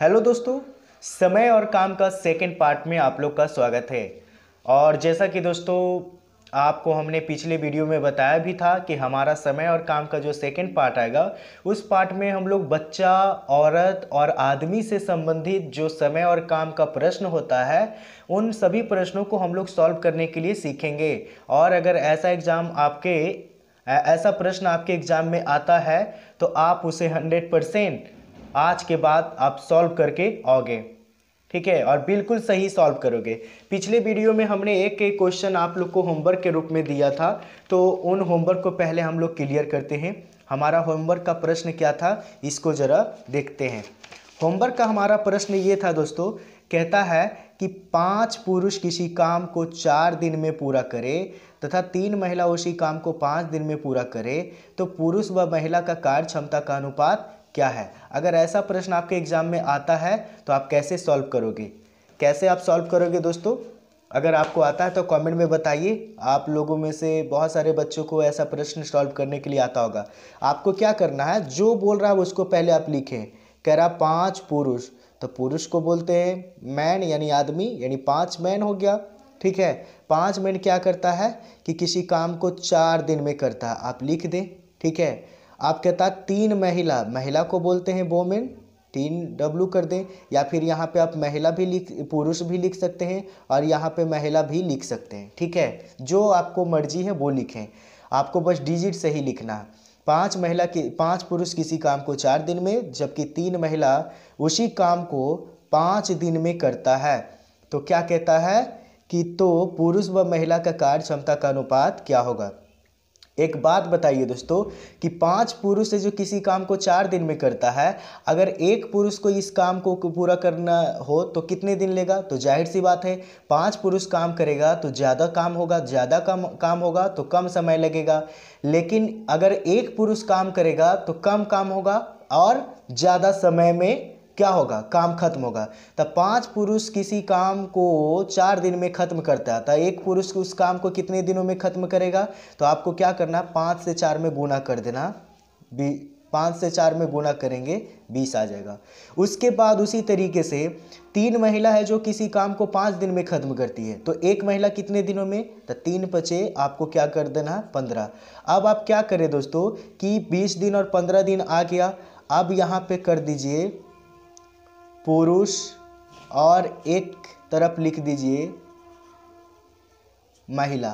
hello दोस्तों समय और काम का सेकंड पार्ट में आप लोग का स्वागत है और जैसा कि दोस्तों आपको हमने पिछले वीडियो में बताया भी था कि हमारा समय और काम का जो सेकंड पार्ट आएगा उस पार्ट में हम लोग बच्चा औरत और आदमी से संबंधित जो समय और काम का प्रश्न होता है उन सभी प्रश्नों को हम लोग सॉल्व करने के लिए सीखेंगे और अगर ऐसा एग्ज़ाम आपके ऐसा प्रश्न आपके एग्ज़ाम में आता है तो आप उसे हंड्रेड परसेंट आज के बाद आप सॉल्व करके आओगे ठीक है और बिल्कुल सही सॉल्व करोगे पिछले वीडियो में हमने एक एक क्वेश्चन आप लोग को होमवर्क के रूप में दिया था तो उन होमवर्क को पहले हम लोग क्लियर करते हैं हमारा होमवर्क का प्रश्न क्या था इसको ज़रा देखते हैं होमवर्क का हमारा प्रश्न ये था दोस्तों कहता है कि पांच पुरुष किसी काम को चार दिन में पूरा करे तथा तीन महिला उसी काम को पाँच दिन में पूरा करे तो पुरुष व महिला का कार्य क्षमता का अनुपात क्या है अगर ऐसा प्रश्न आपके एग्ज़ाम में आता है तो आप कैसे सॉल्व करोगे कैसे आप सॉल्व करोगे दोस्तों अगर आपको आता है तो कमेंट में बताइए आप लोगों में से बहुत सारे बच्चों को ऐसा प्रश्न सॉल्व करने के लिए आता होगा आपको क्या करना है जो बोल रहा है उसको पहले आप लिखें कह रहा पाँच पुरुष तो पुरुष को बोलते हैं मैन यानी आदमी यानी पाँच मैन हो गया ठीक है पाँच मैन क्या करता है कि किसी काम को चार दिन में करता है आप लिख दें ठीक है आप कहता तीन महिला महिला को बोलते हैं वोमेन तीन डब्लू कर दें या फिर यहाँ पे आप महिला भी लिख पुरुष भी लिख सकते हैं और यहाँ पे महिला भी लिख सकते हैं ठीक है जो आपको मर्जी है वो लिखें आपको बस डिजिट से ही लिखना है पाँच महिला की पाँच पुरुष किसी काम को चार दिन में जबकि तीन महिला उसी काम को पाँच दिन में करता है तो क्या कहता है कि तो पुरुष व महिला का कार्य क्षमता का अनुपात क्या होगा एक बात बताइए दोस्तों कि पांच पुरुष से जो किसी काम को चार दिन में करता है अगर एक पुरुष को इस काम को पूरा करना हो तो कितने दिन लेगा तो जाहिर सी बात है पांच पुरुष काम करेगा तो ज़्यादा काम होगा ज़्यादा काम काम होगा तो कम समय लगेगा लेकिन अगर एक पुरुष काम करेगा तो कम काम होगा और ज़्यादा समय में क्या होगा काम खत्म होगा तो पांच पुरुष किसी काम को चार दिन में खत्म करता है तो एक पुरुष उस काम को कितने दिनों में खत्म करेगा तो आपको क्या करना पाँच से चार में गुना कर देना बी पाँच से चार में गुना करेंगे बीस आ जाएगा उसके बाद उसी तरीके से तीन महिला है जो किसी काम को पाँच दिन में ख़त्म करती है तो एक महिला कितने दिनों में तो तीन पचे आपको क्या कर देना पंद्रह अब आप क्या करें दोस्तों कि बीस दिन और पंद्रह दिन आ गया अब यहाँ पे कर दीजिए पुरुष और एक तरफ लिख दीजिए महिला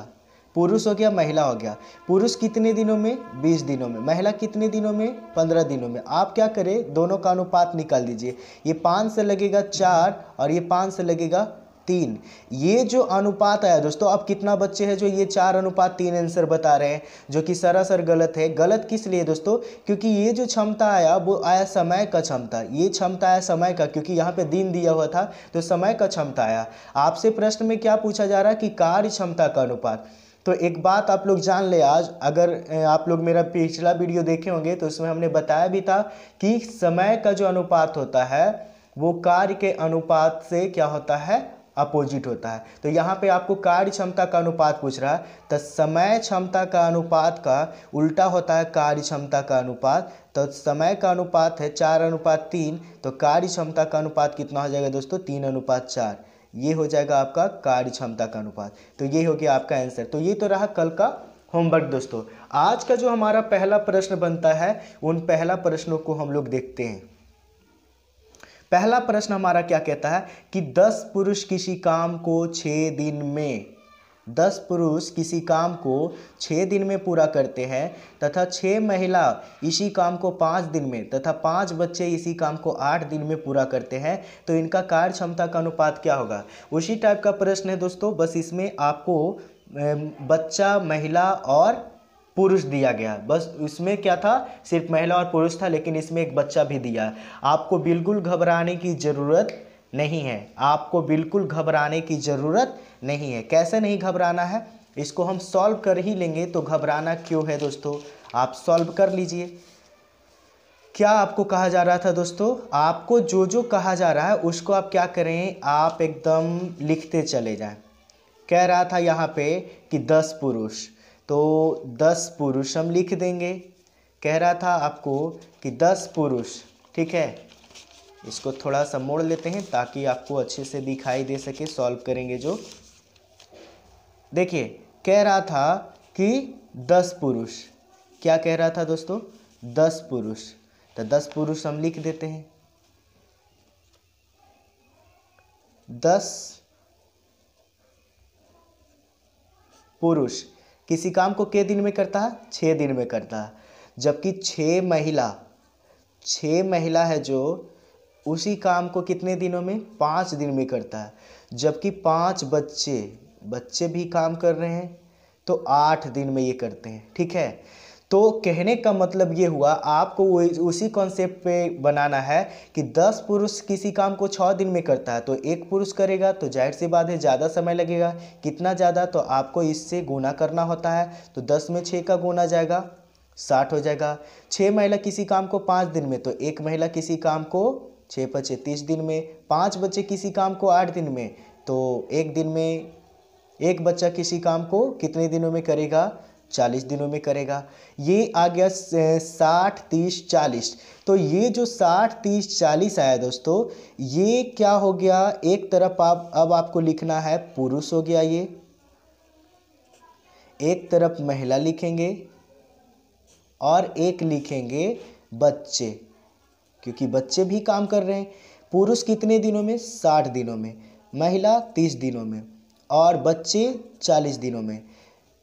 पुरुष हो गया महिला हो गया पुरुष कितने दिनों में बीस दिनों में महिला कितने दिनों में पंद्रह दिनों में आप क्या करें दोनों का अनुपात निकाल दीजिए ये पाँच से लगेगा चार और ये पाँच से लगेगा तीन ये जो अनुपात आया दोस्तों अब कितना बच्चे हैं जो ये चार अनुपात तीन आंसर बता रहे हैं जो कि सरासर गलत है गलत किस लिए दोस्तों क्योंकि ये जो क्षमता आया वो आया समय का क्षमता ये क्षमता आया समय का क्योंकि यहाँ पे दिन दिया हुआ था तो समय का क्षमता आया आपसे प्रश्न में क्या पूछा जा रहा है कि कार्य क्षमता का अनुपात तो एक बात आप लोग जान ले आज अगर आप लोग मेरा पिछला वीडियो देखे होंगे तो उसमें हमने बताया भी था कि समय का जो अनुपात होता है वो कार्य के अनुपात से क्या होता है अपोजिट होता है तो यहाँ पे आपको कार्य क्षमता का अनुपात पूछ रहा है तो समय क्षमता का अनुपात का उल्टा होता है कार्य क्षमता का अनुपात तो समय का अनुपात है चार अनुपात तीन तो कार्य क्षमता का अनुपात कितना हो जाएगा दोस्तों तीन अनुपात चार ये हो जाएगा आपका कार्य क्षमता का अनुपात तो ये हो गया आपका आंसर तो ये तो रहा कल का होमवर्क दोस्तों आज का जो हमारा पहला प्रश्न बनता है उन पहला प्रश्नों को हम लोग देखते हैं पहला प्रश्न हमारा क्या कहता है कि दस पुरुष किसी काम को छः दिन में दस पुरुष किसी काम को छः दिन में पूरा करते हैं तथा छः महिला इसी काम को पाँच दिन में तथा पाँच बच्चे इसी काम को आठ दिन में पूरा करते हैं तो इनका कार्य क्षमता का अनुपात क्या होगा उसी टाइप का प्रश्न है दोस्तों बस इसमें आपको बच्चा महिला और पुरुष दिया गया बस उसमें क्या था सिर्फ महिला और पुरुष था लेकिन इसमें एक बच्चा भी दिया आपको बिल्कुल घबराने की ज़रूरत नहीं है आपको बिल्कुल घबराने की ज़रूरत नहीं है कैसे नहीं घबराना है इसको हम सॉल्व कर ही लेंगे तो घबराना क्यों है दोस्तों आप सॉल्व कर लीजिए क्या आपको कहा जा रहा था दोस्तों आपको जो जो कहा जा रहा है उसको आप क्या करें आप एकदम लिखते चले जाएं कह रहा था यहाँ पे कि दस पुरुष तो दस पुरुष हम लिख देंगे कह रहा था आपको कि दस पुरुष ठीक है इसको थोड़ा सा मोड़ लेते हैं ताकि आपको अच्छे से दिखाई दे सके सॉल्व करेंगे जो देखिए कह रहा था कि दस पुरुष क्या कह रहा था दोस्तों दस पुरुष तो दस पुरुष हम लिख देते हैं दस पुरुष किसी काम को कै दिन में करता है छः दिन में करता है जबकि छः महिला छः महिला है जो उसी काम को कितने दिनों में पाँच दिन में करता है जबकि पाँच बच्चे बच्चे भी काम कर रहे हैं तो आठ दिन में ये करते हैं ठीक है तो कहने का मतलब ये हुआ आपको उसी कॉन्सेप्ट पे बनाना है कि दस पुरुष किसी काम को छः दिन में करता है तो एक पुरुष करेगा तो जाहिर सी बात है ज़्यादा समय लगेगा कितना ज़्यादा तो आपको इससे गुना करना होता है तो दस में छः का गुना जाएगा साठ हो जाएगा छः महिला किसी काम को पाँच दिन में तो एक महिला किसी काम को छः बच्चे तीस दिन में पाँच बच्चे किसी काम को आठ दिन में तो एक दिन में एक बच्चा किसी काम को कितने दिनों में करेगा चालीस दिनों में करेगा ये आ गया साठ तीस चालीस तो ये जो साठ तीस चालीस आया दोस्तों ये क्या हो गया एक तरफ आप अब आपको लिखना है पुरुष हो गया ये एक तरफ महिला लिखेंगे और एक लिखेंगे बच्चे क्योंकि बच्चे भी काम कर रहे हैं पुरुष कितने दिनों में साठ दिनों में महिला तीस दिनों में और बच्चे चालीस दिनों में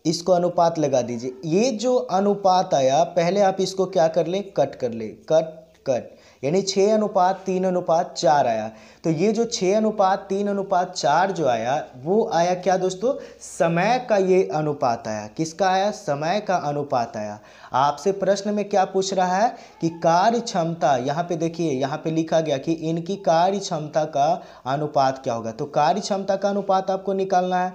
इसको अनुपात लगा दीजिए ये जो अनुपात आया पहले आप इसको क्या कर ले कट कर ले कट कट यानी छः अनुपात तीन अनुपात चार आया तो ये जो छः अनुपात तीन अनुपात चार जो आया वो आया क्या दोस्तों समय का ये अनुपात आया किसका आया समय का अनुपात आया आपसे प्रश्न में क्या पूछ रहा है कि कार्य क्षमता यहाँ पे देखिए यहाँ पे लिखा गया कि इनकी कार्य क्षमता का अनुपात क्या होगा तो कार्य क्षमता का अनुपात आपको निकालना है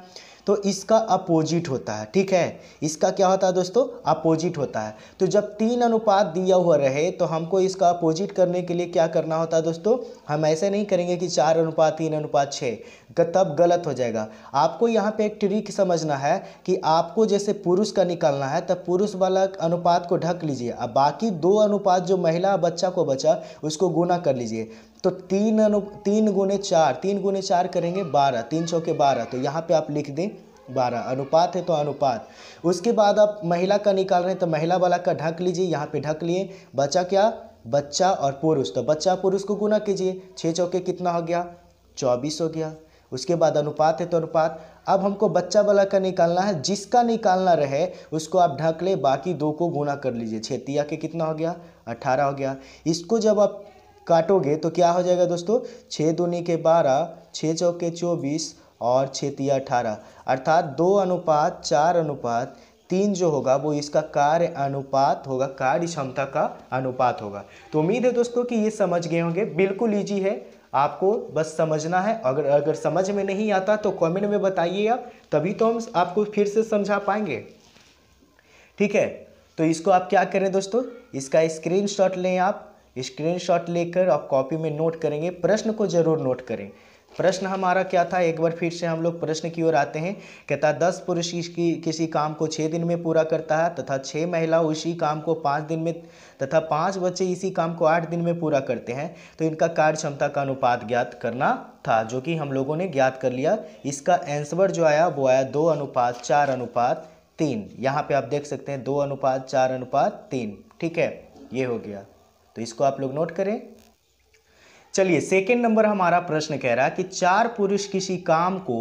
तो इसका अपोजिट होता है ठीक है इसका क्या होता है दोस्तों अपोजिट होता है तो जब तीन अनुपात दिया हुआ रहे तो हमको इसका अपोजिट करने के लिए क्या करना होता है दोस्तों हम ऐसे नहीं करेंगे कि चार अनुपात तीन अनुपात छः तब गलत हो जाएगा आपको यहाँ पे एक ट्रिक समझना है कि आपको जैसे पुरुष का निकालना है तब पुरुष वाला अनुपात को ढक लीजिए अब बाकी दो अनुपात जो महिला बच्चा को बचा उसको गुना कर लीजिए तो तीन अनु तीन गुने चार तीन गुने चार करेंगे बारह तीन चौके बारह तो यहाँ पे आप लिख दें बारह अनुपात है तो अनुपात उसके बाद आप महिला का निकाल रहे हैं तो महिला वाला का ढक लीजिए यहाँ पे ढक लिए बचा क्या बच्चा और पुरुष तो बच्चा पुरुष को गुना कीजिए छः चौके कितना हो गया चौबीस हो गया उसके बाद अनुपात है तो अनुपात अब हमको बच्चा वाला का निकालना है जिसका निकालना रहे उसको आप ढक ले बाकी दो को गुना कर लीजिए छतिया के कितना हो गया अट्ठारह हो गया इसको जब आप काटोगे तो क्या हो जाएगा दोस्तों छः दूनी के बारह छः चौके चौबीस और छतिया अठारह अर्थात दो अनुपात चार अनुपात तीन जो होगा वो इसका कार्य अनुपात होगा कार्य क्षमता का अनुपात होगा तो उम्मीद है दोस्तों कि ये समझ गए होंगे बिल्कुल ईजी है आपको बस समझना है अगर अगर समझ में नहीं आता तो कमेंट में बताइए आप तभी तो हम आपको फिर से समझा पाएंगे ठीक है तो इसको आप क्या करें दोस्तों इसका स्क्रीनशॉट लें आप स्क्रीनशॉट लेकर आप कॉपी में नोट करेंगे प्रश्न को जरूर नोट करें प्रश्न हमारा क्या था एक बार फिर से हम लोग प्रश्न की ओर आते हैं कहता दस पुरुष की किसी काम को छः दिन में पूरा करता है तथा छः महिला उसी काम को पाँच दिन में तथा पाँच बच्चे इसी काम को आठ दिन में पूरा करते हैं तो इनका कार्य क्षमता का अनुपात ज्ञात करना था जो कि हम लोगों ने ज्ञात कर लिया इसका एंसवर जो आया वो आया दो अनुपात चार अनुपात तीन यहाँ पर आप देख सकते हैं दो अनुपात चार अनुपात तीन ठीक है ये हो गया तो इसको आप लोग नोट करें चलिए सेकेंड नंबर हमारा प्रश्न कह रहा है कि चार पुरुष किसी काम को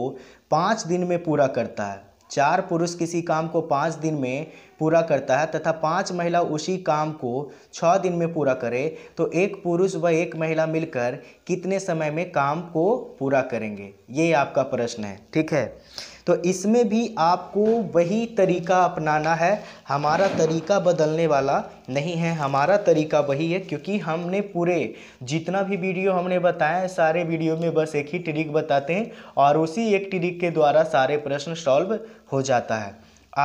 पाँच दिन में पूरा करता है चार पुरुष किसी काम को पाँच दिन में पूरा करता है तथा पांच महिला उसी काम को छः दिन में पूरा करे तो एक पुरुष व एक महिला मिलकर कितने समय में काम को पूरा करेंगे ये आपका प्रश्न है ठीक है तो इसमें भी आपको वही तरीका अपनाना है हमारा तरीका बदलने वाला नहीं है हमारा तरीका वही है क्योंकि हमने पूरे जितना भी वीडियो हमने बताया है सारे वीडियो में बस एक ही ट्रिक बताते हैं और उसी एक ट्रिक के द्वारा सारे प्रश्न सॉल्व हो जाता है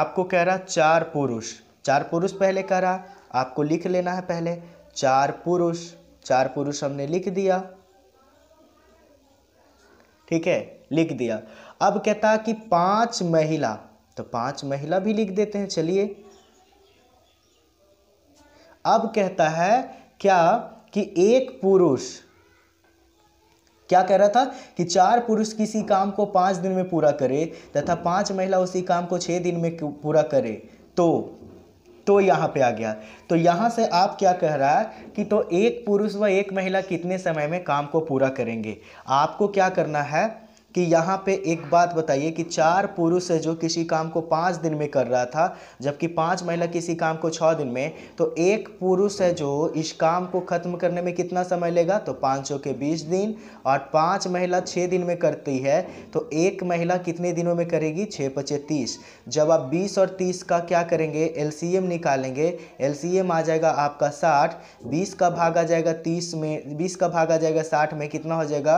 आपको कह रहा चार पुरुष चार पुरुष पहले कह रहा आपको लिख लेना है पहले चार पुरुष चार पुरुष हमने लिख दिया ठीक है लिख दिया अब कहता कि पांच महिला तो पांच महिला भी लिख देते हैं चलिए अब कहता है क्या कि एक पुरुष क्या कह रहा था कि चार पुरुष किसी काम को पांच दिन में पूरा करे तथा पांच महिला उसी काम को छह दिन में पूरा करे तो तो यहां पे आ गया तो यहां से आप क्या कह रहा है कि तो एक पुरुष व एक महिला कितने समय में काम को पूरा करेंगे आपको क्या करना है कि यहाँ पे एक बात बताइए कि चार पुरुष है जो किसी काम को पाँच दिन में कर रहा था जबकि पाँच महिला किसी काम को छः दिन में तो एक पुरुष है जो इस काम को ख़त्म करने में कितना समय लेगा तो पाँच के बीस दिन और पाँच महिला छः दिन में करती है तो एक महिला कितने दिनों में करेगी छः पचे तीस जब आप बीस और तीस का क्या करेंगे एल निकालेंगे एल आ जाएगा आपका साठ बीस का भाग आ जाएगा तीस में बीस का भाग आ जाएगा साठ में कितना हो जाएगा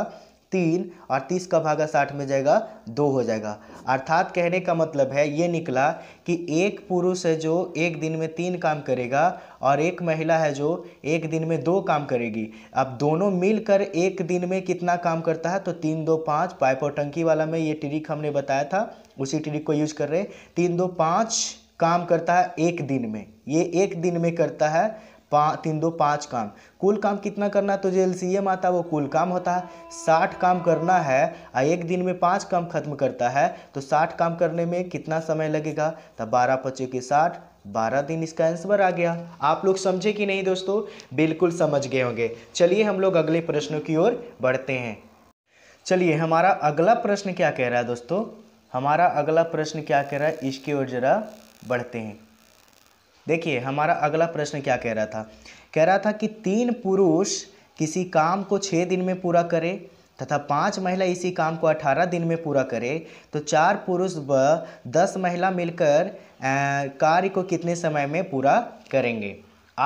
तीन और तीस का भागा साठ में जाएगा दो हो जाएगा अर्थात कहने का मतलब है ये निकला कि एक पुरुष है जो एक दिन में तीन काम करेगा और एक महिला है जो एक दिन में दो काम करेगी अब दोनों मिलकर एक दिन में कितना काम करता है तो तीन दो पाँच पाइप और टंकी वाला में ये ट्रिक हमने बताया था उसी ट्रिक को यूज कर रहे तीन दो पाँच काम करता है एक दिन में ये एक दिन में करता है पा तीन दो पाँच काम कुल काम कितना करना है तो जो एम आता है वो कुल काम होता है साठ काम करना है और एक दिन में पाँच काम खत्म करता है तो साठ काम करने में कितना समय लगेगा तो बारह पच्चे के साठ बारह दिन इसका आंसर आ गया आप लोग समझे कि नहीं दोस्तों बिल्कुल समझ गए होंगे चलिए हम लोग अगले प्रश्नों की ओर बढ़ते हैं चलिए हमारा अगला प्रश्न क्या कह रहा है दोस्तों हमारा अगला प्रश्न क्या कह रहा है इसकी ओर जरा बढ़ते हैं देखिए हमारा अगला प्रश्न क्या कह रहा था कह रहा था कि तीन पुरुष किसी काम को छः दिन में पूरा करे तथा पांच महिला इसी काम को अठारह दिन में पूरा करे तो चार पुरुष व दस महिला मिलकर कार्य को कितने समय में पूरा करेंगे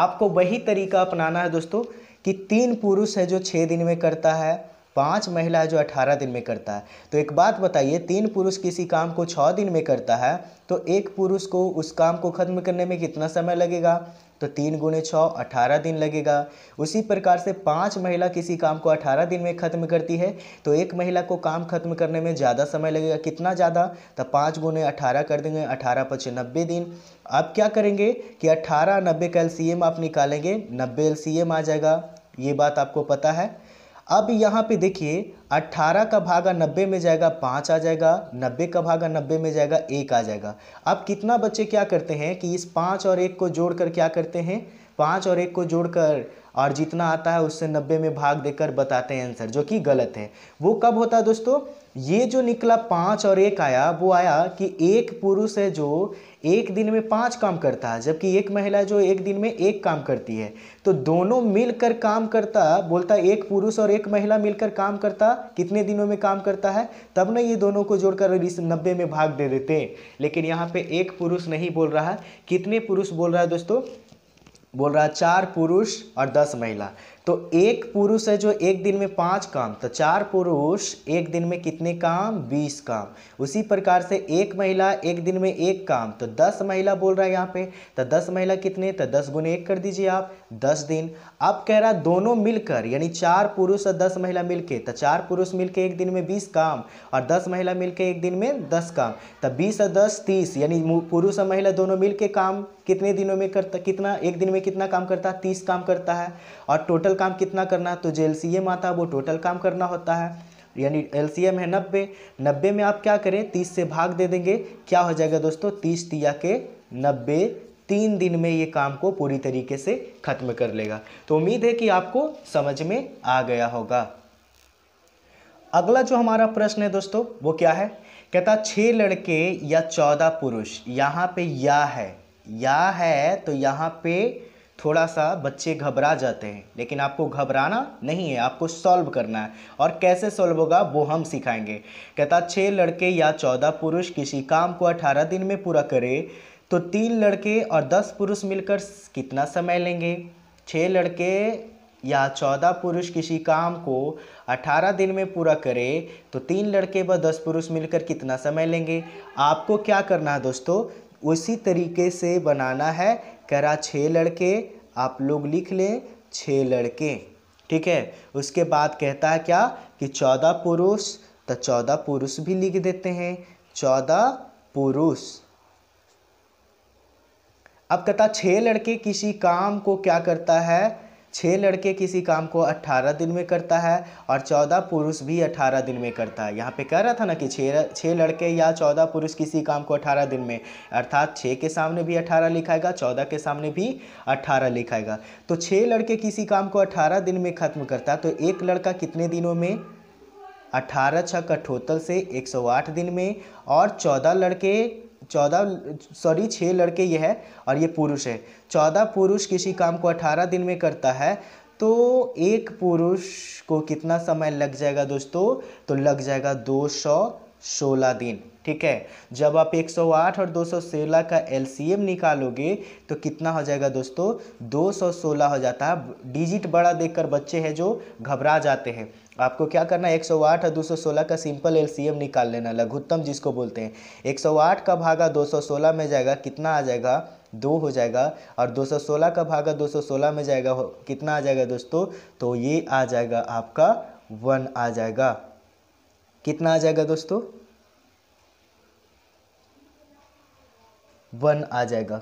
आपको वही तरीका अपनाना है दोस्तों कि तीन पुरुष है जो छः दिन में करता है पांच महिला जो अठारह दिन में करता है तो एक बात बताइए तीन पुरुष किसी काम को छः दिन में करता है तो एक पुरुष को उस काम को ख़त्म करने में कितना समय लगेगा तो तीन गुणे छः अठारह दिन लगेगा उसी प्रकार से पांच महिला किसी काम को अठारह दिन में ख़त्म करती है तो एक महिला को काम ख़त्म करने में ज़्यादा समय लगेगा कितना ज़्यादा तो पाँच गुणे अठारह कर देंगे अठारह पच्चे नब्बे दिन आप क्या करेंगे कि अट्ठारह नब्बे का एल आप निकालेंगे नब्बे एल आ जाएगा ये बात आपको पता है अब यहाँ पे देखिए 18 का भागा 90 में जाएगा पाँच आ जाएगा 90 का भागा 90 में जाएगा एक आ जाएगा अब कितना बच्चे क्या करते हैं कि इस पाँच और एक को जोड़कर क्या करते हैं पाँच और एक को जोड़कर और जितना आता है उससे नब्बे में भाग देकर बताते हैं आंसर जो कि गलत है वो कब होता है दोस्तों ये जो निकला पाँच और एक आया वो आया कि एक पुरुष है जो एक दिन में पाँच काम करता है जबकि एक महिला जो एक दिन में एक काम करती है तो दोनों मिलकर काम करता बोलता एक पुरुष और एक महिला मिलकर काम करता कितने दिनों में काम करता है तब ना ये दोनों को जोड़कर इस नब्बे में भाग दे देते लेकिन यहाँ पे एक पुरुष नहीं बोल रहा है कितने पुरुष बोल रहा है दोस्तों बोल रहा है चार पुरुष और दस महिला तो एक पुरुष है जो एक दिन में पाँच काम तो चार पुरुष एक दिन में कितने काम बीस काम उसी प्रकार से एक महिला एक दिन में एक काम तो दस महिला बोल रहा है यहाँ पे तो दस महिला कितने तो दस गुने एक कर दीजिए आप दस दिन अब कह रहा दोनों मिलकर यानी चार पुरुष और दस महिला मिलके तो चार पुरुष मिलके एक दिन में बीस काम और दस महिला मिलके एक दिन में दस काम तो बीस और दस तीस यानी पुरुष और महिला दोनों मिलके काम कितने दिनों में करता कितना एक दिन में कितना काम करता है तीस काम करता है और टोटल काम कितना करना है तो जो एल सी एम आता है वो टोटल काम करना होता है यानी एल सी एम है नब्बे नब्बे में आप क्या करें तीस से भाग दे देंगे क्या हो जाएगा दोस्तों तीस तिया के नब्बे तीन दिन में ये काम को पूरी तरीके से ख़त्म कर लेगा तो उम्मीद है कि आपको समझ में आ गया होगा अगला जो हमारा प्रश्न है दोस्तों वो क्या है कहता छह लड़के या चौदह पुरुष यहाँ पे या है या है तो यहाँ पे थोड़ा सा बच्चे घबरा जाते हैं लेकिन आपको घबराना नहीं है आपको सॉल्व करना है और कैसे सॉल्व होगा वो हम सिखाएंगे कहता छः लड़के या चौदह पुरुष किसी काम को अठारह दिन में पूरा करे तो तीन लड़के और दस पुरुष मिलकर कितना समय लेंगे छः लड़के या चौदह पुरुष किसी काम को अठारह दिन में पूरा करे तो तीन लड़के व दस पुरुष मिलकर कितना समय लेंगे आपको क्या करना है दोस्तों उसी तरीके से बनाना है करा छः लड़के आप लोग लिख लें छः लड़के ठीक है उसके बाद कहता है क्या कि चौदह पुरुष तो चौदह पुरुष भी लिख देते हैं चौदह पुरुष अब कहता छः लड़के किसी काम को क्या करता है छः लड़के किसी काम को अट्ठारह दिन में करता है और चौदह पुरुष भी अट्ठारह दिन में करता है यहाँ पे कह रहा था ना कि छः छः लड़के या चौदह पुरुष किसी काम को अट्ठारह दिन में अर्थात छः के सामने भी अट्ठारह लिखाएगा चौदह के सामने भी अट्ठारह लिखाएगा तो छः लड़के किसी काम को अट्ठारह दिन में ख़त्म करता है तो एक लड़का कितने दिनों में अट्ठारह छः कठोतल से एक सौ आठ दिन में और चौदह लड़के चौदह सॉरी छः लड़के ये है और ये पुरुष है चौदह पुरुष किसी काम को अठारह दिन में करता है तो एक पुरुष को कितना समय लग जाएगा दोस्तों तो लग जाएगा दो सौ सोलह दिन ठीक है जब आप 108 और 216 का एल निकालोगे तो कितना हो जाएगा दोस्तों 216 हो जाता है डिजिट बड़ा देखकर बच्चे हैं जो घबरा जाते हैं आपको क्या करना है 108 और 216 का सिंपल एल निकाल लेना लघुत्तम जिसको बोलते हैं 108 का भागा 216 में जाएगा कितना आ जाएगा दो हो जाएगा और 216 का भागा 216 में जाएगा कितना आ जाएगा दोस्तों तो ये आ जाएगा आपका वन आ जाएगा कितना आ जाएगा दोस्तों वन आ जाएगा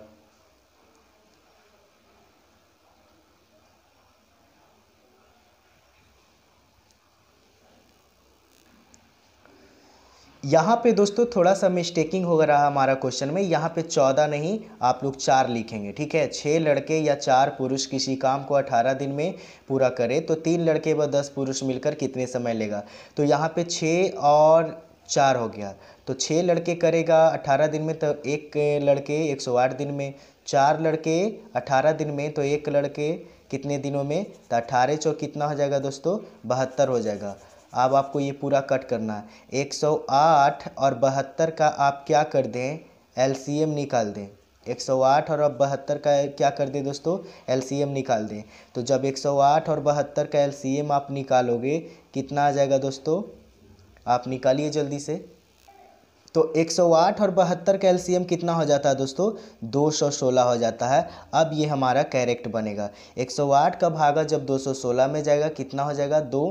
यहाँ पे दोस्तों थोड़ा सा मिस्टेकिंग हो रहा हमारा क्वेश्चन में यहाँ पे चौदह नहीं आप लोग चार लिखेंगे ठीक है छः लड़के या चार पुरुष किसी काम को अठारह दिन में पूरा करें तो तीन लड़के व दस पुरुष मिलकर कितने समय लेगा तो यहाँ पे छः और चार हो गया तो छः लड़के करेगा अठारह दिन में तो एक लड़के एक सौ आठ दिन में चार लड़के अठारह दिन में तो एक लड़के कितने दिनों में तो अठारह चौ कितना हो जाएगा दोस्तों बहत्तर हो जाएगा अब आपको ये पूरा कट करना है आठ और बहत्तर का आप क्या कर दें एम निकाल दें एक सौ आठ और अब बहत्तर का क्या कर दें दोस्तों एम निकाल दें तो जब एक सौ आठ और बहत्तर का एम आप निकालोगे कितना आ जाएगा दोस्तों आप निकालिए जल्दी से तो 108 और बहत्तर का कितना हो जाता है दोस्तों 216 हो जाता है अब ये हमारा कैरेक्ट बनेगा 108 का भागा जब 216 में जाएगा कितना हो जाएगा दो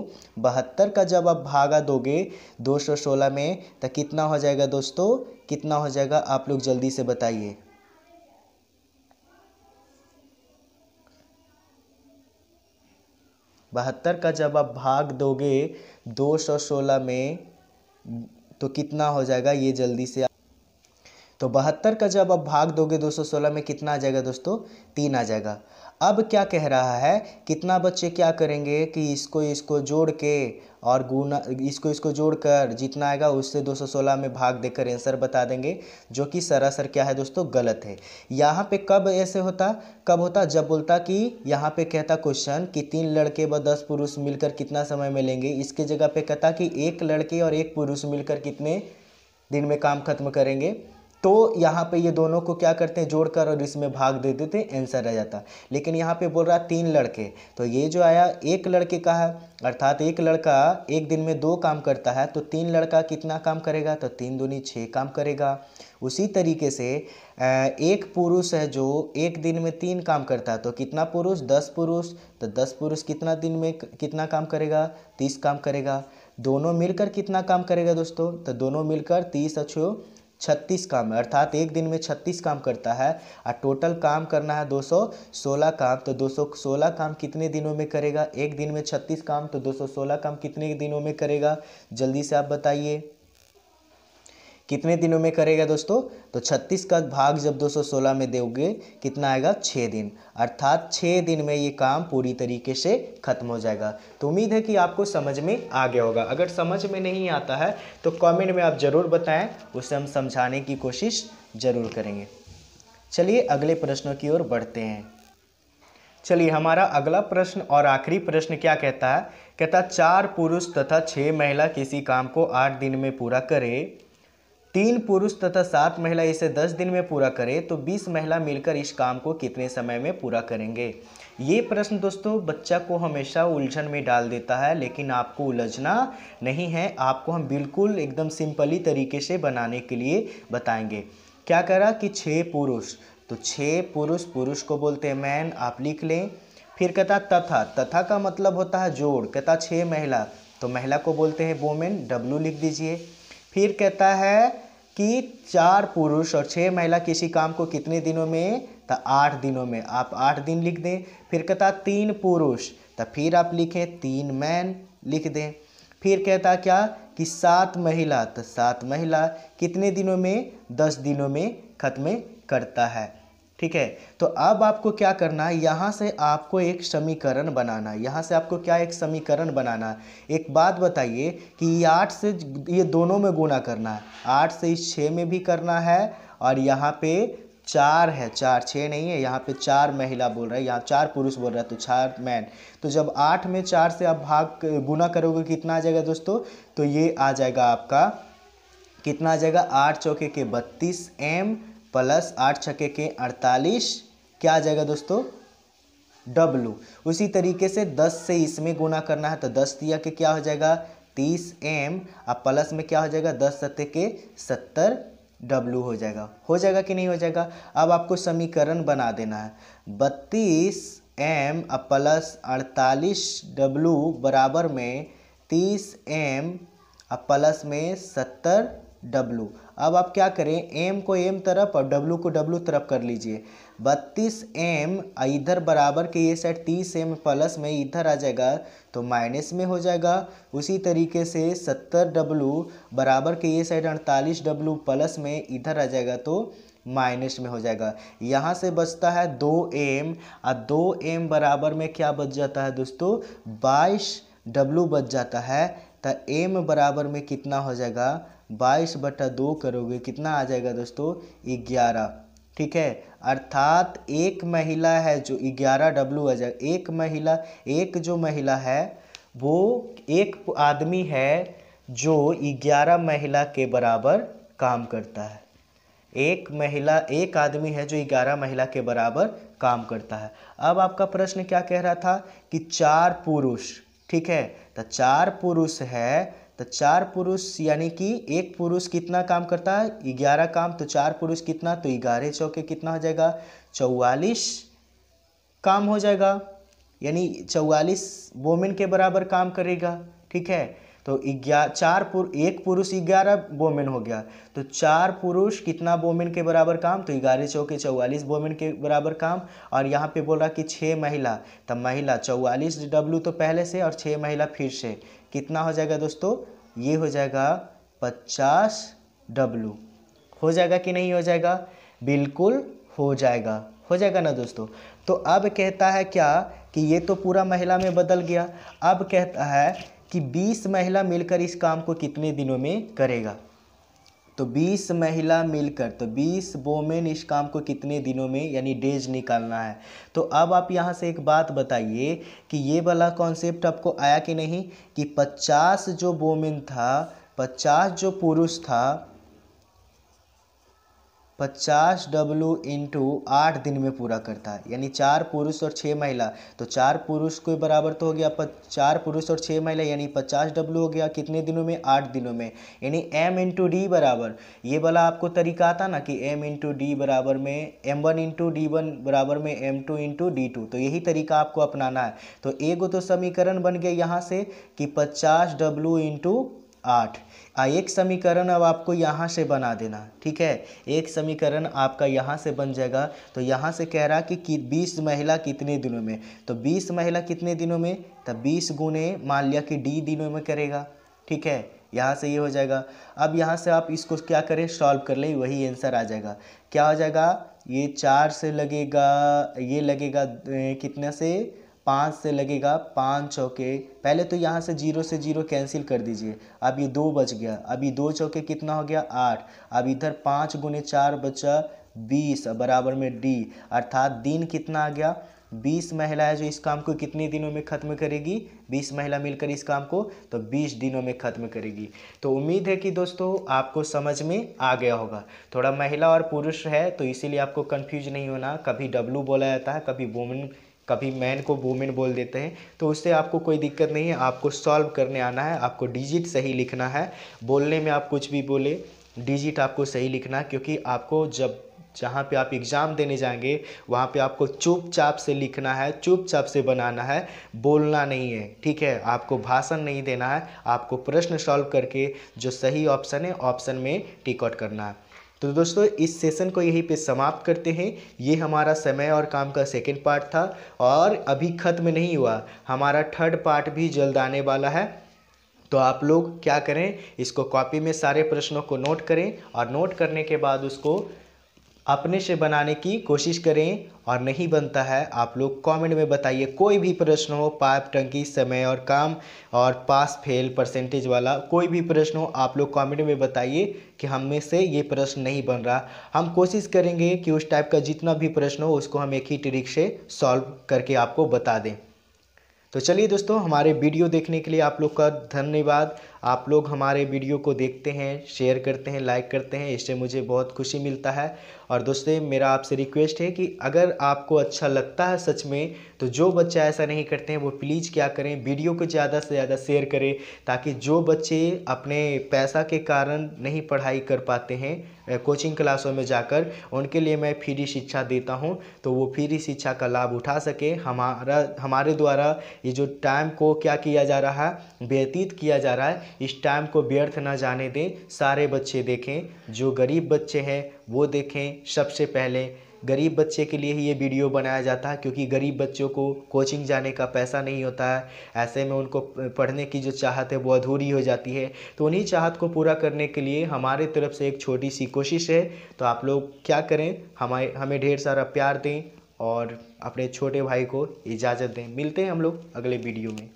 बहत्तर का जब आप भागा दोगे 216 में तो कितना हो जाएगा दोस्तों कितना हो जाएगा आप लोग जल्दी से बताइए बहत्तर का जब आप भाग दोगे 216 में तो कितना हो जाएगा ये जल्दी से तो बहत्तर का जब आप भाग दोगे 216 में कितना आ जाएगा दोस्तों तीन आ जाएगा अब क्या कह रहा है कितना बच्चे क्या करेंगे कि इसको इसको जोड़ के और गुना इसको इसको जोड़कर जितना आएगा उससे 216 में भाग देकर आंसर बता देंगे जो कि सरासर क्या है दोस्तों गलत है यहाँ पे कब ऐसे होता कब होता जब बोलता कि यहाँ पे कहता क्वेश्चन कि तीन लड़के व दस पुरुष मिलकर कितना समय में लेंगे इसके जगह पे कहता कि एक लड़के और एक पुरुष मिलकर कितने दिन में काम खत्म करेंगे तो यहाँ पे ये दोनों को क्या करते हैं जोड़कर और इसमें भाग दे देते हैं आंसर रह जाता लेकिन यहाँ पे बोल रहा तीन लड़के तो ये जो आया एक लड़के का है अर्थात एक लड़का एक दिन में दो काम करता है तो तीन लड़का कितना काम करेगा तो तीन दूनी छः काम करेगा उसी तरीके से एक पुरुष है जो एक दिन में तीन काम करता है तो कितना पुरुष दस पुरुष तो दस पुरुष कितना दिन में कितना काम करेगा तीस काम करेगा दोनों मिलकर कितना काम करेगा दोस्तों तो दोनों मिलकर तीस अच्छो छत्तीस काम अर्थात एक दिन में छत्तीस काम करता है और टोटल काम करना है दो सौ सोलह काम तो दो सौ सोलह काम कितने दिनों में करेगा एक दिन में छत्तीस काम तो दो सौ सोलह काम कितने दिनों में करेगा जल्दी से आप बताइए कितने दिनों में करेगा दोस्तों तो छत्तीस का भाग जब 216 में दोगे कितना आएगा छः दिन अर्थात छः दिन में ये काम पूरी तरीके से ख़त्म हो जाएगा तो उम्मीद है कि आपको समझ में आ गया होगा अगर समझ में नहीं आता है तो कमेंट में आप ज़रूर बताएं उसे हम समझाने की कोशिश ज़रूर करेंगे चलिए अगले प्रश्नों की ओर बढ़ते हैं चलिए हमारा अगला प्रश्न और आखिरी प्रश्न क्या कहता है कहता चार पुरुष तथा छः महिला किसी काम को आठ दिन में पूरा करें तीन पुरुष तथा सात महिला इसे दस दिन में पूरा करें तो बीस महिला मिलकर इस काम को कितने समय में पूरा करेंगे ये प्रश्न दोस्तों बच्चा को हमेशा उलझन में डाल देता है लेकिन आपको उलझना नहीं है आपको हम बिल्कुल एकदम सिंपली तरीके से बनाने के लिए बताएंगे क्या करा कि छः पुरुष तो छः पुरुष पुरुष को बोलते हैं मैन आप लिख लें फिर कहता तथा तथा का मतलब होता है जोड़ कहता छः महिला तो महिला को बोलते हैं वोमेन डब्लू लिख दीजिए फिर कहता है कि चार पुरुष और छः महिला किसी काम को कितने दिनों में तो आठ दिनों में आप आठ दिन लिख दें फिर कहता तीन पुरुष तो फिर आप लिखें तीन मैन लिख दें फिर कहता क्या कि सात महिला तो सात महिला कितने दिनों में दस दिनों में ख़त्म करता है ठीक है तो अब आपको क्या करना है यहाँ से आपको एक समीकरण बनाना है यहाँ से आपको क्या एक समीकरण बनाना है एक बात बताइए कि ये आठ से ये दोनों में गुना करना है आठ से इस छः में भी करना है और यहाँ पे चार है चार छः नहीं है यहाँ पे चार महिला बोल रहा है यहाँ चार पुरुष बोल रहा है तो चार मैन तो जब आठ में चार से आप भाग गुना करोगे कितना आ जाएगा दोस्तों तो ये आ जाएगा आपका कितना आ जाएगा आठ चौके के बत्तीस एम प्लस आठ छके के अड़तालीस क्या आ जाएगा दोस्तों डब्लू उसी तरीके से दस से इसमें गुना करना है तो दस दिया के क्या हो जाएगा तीस एम और प्लस में क्या हो जाएगा दस सत्य के सत्तर डब्लू हो जाएगा हो जाएगा कि नहीं हो जाएगा अब आपको समीकरण बना देना है बत्तीस एम और प्लस अड़तालीस डब्लू बराबर में तीस एम और प्लस में सत्तर डब्लू अब आप क्या करें एम को एम तरफ और डब्लू को डब्लू तरफ कर लीजिए बत्तीस एम इधर बराबर के ये साइड तीस एम प्लस में इधर आ जाएगा तो माइनस में हो जाएगा उसी तरीके से सत्तर डब्लू बराबर के ये साइड अड़तालीस डब्लू प्लस में इधर आ जाएगा तो माइनस में हो जाएगा यहाँ से बचता है दो एम और दो एम बराबर में क्या बच जाता है दोस्तों बाईस डब्लू बच जाता है तो एम बराबर में कितना हो जाएगा बाईस बटा दो करोगे कितना आ जाएगा दोस्तों ग्यारह ठीक है अर्थात एक महिला है जो ग्यारह डब्लू आ जाएगा एक महिला एक जो महिला है वो एक आदमी है जो ग्यारह महिला के बराबर काम करता है एक महिला एक आदमी है जो ग्यारह महिला के बराबर काम करता है अब आपका प्रश्न क्या कह रहा था कि चार पुरुष ठीक है तो चार पुरुष है तो चार पुरुष यानी कि एक पुरुष कितना काम करता है ग्यारह काम तो चार पुरुष कितना तो ग्यारह चौके कितना हो जाएगा चौवालीस काम हो जाएगा यानी चौवालीस वोमेन के बराबर काम करेगा ठीक है तो ग्यार चार पुर, एक पुरुष ग्यारह बोमेन हो गया तो चार पुरुष कितना बोमेन के बराबर काम तो ग्यारह चौके चौवालीस बोमेन के बराबर काम और यहाँ पे बोल रहा कि छः महिला तब तो महिला चौवालीस डब्लू तो पहले से और छः महिला फिर से कितना हो जाएगा दोस्तों ये हो जाएगा पचास डब्लू हो जाएगा कि नहीं हो जाएगा बिल्कुल हो जाएगा हो जाएगा ना दोस्तों तो अब कहता है क्या कि ये तो पूरा महिला में बदल गया अब कहता है कि 20 महिला मिलकर इस काम को कितने दिनों में करेगा तो 20 महिला मिलकर तो 20 वोमेन इस काम को कितने दिनों में यानी डेज निकालना है तो अब आप यहाँ से एक बात बताइए कि ये वाला कॉन्सेप्ट आपको आया कि नहीं कि 50 जो वोमेन था 50 जो पुरुष था पचास डब्लू इंटू आठ दिन में पूरा करता है यानी चार पुरुष और छः महिला तो चार पुरुष के बराबर तो हो गया चार पुरुष और छः महिला यानी पचास डब्लू हो गया कितने दिनों में आठ दिनों में यानी एम इंटू डी बराबर ये वाला आपको तरीका आता ना कि एम इंटू डी बराबर में M one into D one बराबर में M two into D two तो यही तरीका आपको अपनाना है तो एगो तो समीकरण बन गया यहाँ से कि पचास डब्लू इंटू आठ एक समीकरण अब आपको यहाँ से बना देना ठीक है एक समीकरण आपका यहाँ से बन जाएगा तो यहाँ से कह रहा कि, कि बीस महिला कितने दिनों में तो बीस महिला कितने दिनों में तो बीस गुने मान लिया कि डी दिनों में करेगा ठीक है यहाँ से ये यह हो जाएगा अब यहाँ से आप इसको क्या करें सॉल्व कर लें वही आंसर आ जाएगा क्या हो जाएगा ये चार से लगेगा ये लगेगा कितना से पाँच से लगेगा पाँच चौके पहले तो यहाँ से जीरो से जीरो कैंसिल कर दीजिए अब ये दो बच गया अभी दो चौके कितना हो गया आठ अब इधर पाँच गुने चार बचा बीस बराबर में डी अर्थात दिन कितना आ गया बीस महिला है जो इस काम को कितने दिनों में ख़त्म करेगी बीस महिला मिलकर इस काम को तो बीस दिनों में ख़त्म करेगी तो उम्मीद है कि दोस्तों आपको समझ में आ गया होगा थोड़ा महिला और पुरुष है तो इसीलिए आपको कन्फ्यूज नहीं होना कभी डब्लू बोला जाता है कभी वोमेन कभी मैन को वूमेन बोल देते हैं तो उससे आपको कोई दिक्कत नहीं है आपको सॉल्व करने आना है आपको डिजिट सही लिखना है बोलने में आप कुछ भी बोले डिजिट आपको सही लिखना क्योंकि आपको जब जहाँ पे आप एग्ज़ाम देने जाएंगे वहाँ पे आपको चुपचाप से लिखना है चुपचाप से बनाना है बोलना नहीं है ठीक है आपको भाषण नहीं देना है आपको प्रश्न सॉल्व करके जो सही ऑप्शन है ऑप्शन में टिकआउट करना है तो दोस्तों इस सेशन को यहीं पे समाप्त करते हैं ये हमारा समय और काम का सेकेंड पार्ट था और अभी ख़त्म नहीं हुआ हमारा थर्ड पार्ट भी जल्द आने वाला है तो आप लोग क्या करें इसको कॉपी में सारे प्रश्नों को नोट करें और नोट करने के बाद उसको अपने से बनाने की कोशिश करें और नहीं बनता है आप लोग कमेंट में बताइए कोई भी प्रश्न हो पाइप टंकी समय और काम और पास फेल परसेंटेज वाला कोई भी प्रश्न हो आप लोग कमेंट में बताइए कि हम में से ये प्रश्न नहीं बन रहा हम कोशिश करेंगे कि उस टाइप का जितना भी प्रश्न हो उसको हम एक ही ट्रिक से सॉल्व करके आपको बता दें तो चलिए दोस्तों हमारे वीडियो देखने के लिए आप लोग का धन्यवाद आप लोग हमारे वीडियो को देखते हैं शेयर करते हैं लाइक करते हैं इससे मुझे बहुत खुशी मिलता है और दोस्तों मेरा आपसे रिक्वेस्ट है कि अगर आपको अच्छा लगता है सच में तो जो बच्चा ऐसा नहीं करते हैं वो प्लीज़ क्या करें वीडियो को ज़्यादा से ज़्यादा शेयर करें ताकि जो बच्चे अपने पैसा के कारण नहीं पढ़ाई कर पाते हैं कोचिंग क्लासों में जाकर उनके लिए मैं फ्री शिक्षा देता हूँ तो वो फ्री शिक्षा का लाभ उठा सके हमारा हमारे द्वारा ये जो टाइम को क्या किया जा रहा है व्यतीत किया जा रहा है इस टाइम को व्यर्थ ना जाने दें सारे बच्चे देखें जो गरीब बच्चे हैं वो देखें सबसे पहले गरीब बच्चे के लिए ही ये वीडियो बनाया जाता है क्योंकि गरीब बच्चों को कोचिंग जाने का पैसा नहीं होता है ऐसे में उनको पढ़ने की जो चाहत है वो अधूरी हो जाती है तो उन्हीं चाहत को पूरा करने के लिए हमारे तरफ से एक छोटी सी कोशिश है तो आप लोग क्या करें हमारे हमें ढेर सारा प्यार दें और अपने छोटे भाई को इजाज़त दें मिलते हैं हम लोग अगले वीडियो में